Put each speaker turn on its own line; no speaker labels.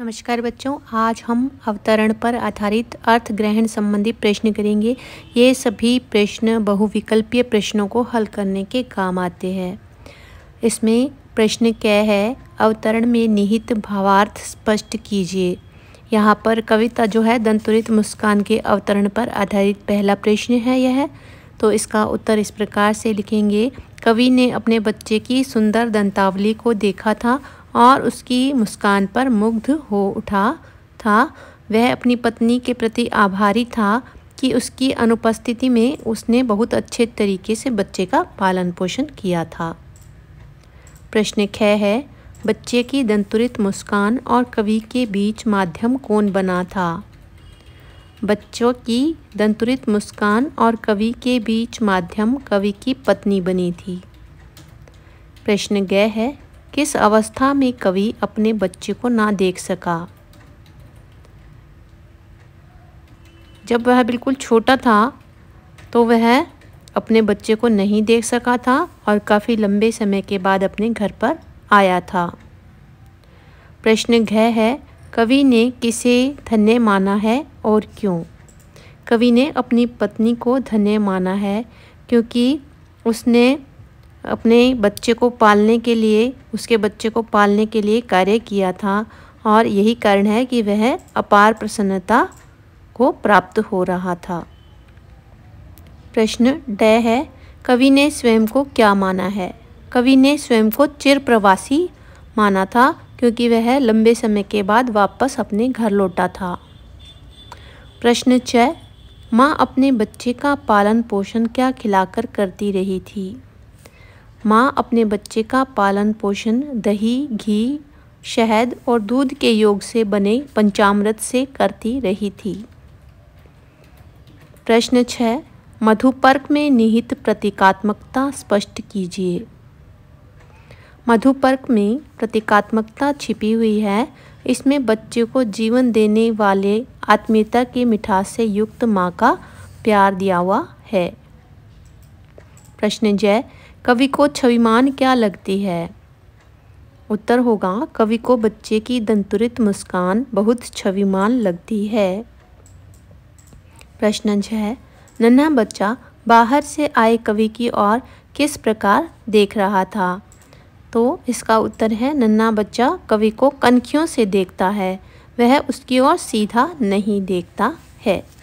नमस्कार बच्चों आज हम अवतरण पर आधारित अर्थ ग्रहण संबंधी प्रश्न करेंगे ये सभी प्रश्न बहुविकल्पीय प्रश्नों को हल करने के काम आते हैं इसमें प्रश्न क्या है अवतरण में निहित भावार्थ स्पष्ट कीजिए यहाँ पर कविता जो है दंतुरित मुस्कान के अवतरण पर आधारित पहला प्रश्न है यह तो इसका उत्तर इस प्रकार से लिखेंगे कवि ने अपने बच्चे की सुंदर दंतावली को देखा था और उसकी मुस्कान पर मुग्ध हो उठा था वह अपनी पत्नी के प्रति आभारी था कि उसकी अनुपस्थिति में उसने बहुत अच्छे तरीके से बच्चे का पालन पोषण किया था प्रश्न ख है बच्चे की दंतुरित मुस्कान और कवि के बीच माध्यम कौन बना था बच्चों की दंतुरित मुस्कान और कवि के बीच माध्यम कवि की पत्नी बनी थी प्रश्न गय है किस अवस्था में कवि अपने बच्चे को ना देख सका जब वह बिल्कुल छोटा था तो वह अपने बच्चे को नहीं देख सका था और काफ़ी लंबे समय के बाद अपने घर पर आया था प्रश्न घ है कवि ने किसे धन्य माना है और क्यों कवि ने अपनी पत्नी को धन्य माना है क्योंकि उसने अपने बच्चे को पालने के लिए उसके बच्चे को पालने के लिए कार्य किया था और यही कारण है कि वह अपार प्रसन्नता को प्राप्त हो रहा था प्रश्न ड है कवि ने स्वयं को क्या माना है कवि ने स्वयं को चिर प्रवासी माना था क्योंकि वह लंबे समय के बाद वापस अपने घर लौटा था प्रश्न छ माँ अपने बच्चे का पालन पोषण क्या खिलाकर करती रही थी माँ अपने बच्चे का पालन पोषण दही घी शहद और दूध के योग से बने पंचामृत से करती रही थी प्रश्न छः मधुपर्क में निहित प्रतीकात्मकता स्पष्ट कीजिए मधुपर्क में प्रतीकात्मकता छिपी हुई है इसमें बच्चे को जीवन देने वाले आत्मीयता की मिठास से युक्त माँ का प्यार दिया हुआ है प्रश्न जय कवि को छविमान क्या लगती है उत्तर होगा कवि को बच्चे की दंतुरित मुस्कान बहुत छविमान लगती है प्रश्न है नन्हा बच्चा बाहर से आए कवि की ओर किस प्रकार देख रहा था तो इसका उत्तर है नन्हा बच्चा कवि को कनखियों से देखता है वह उसकी ओर सीधा नहीं देखता है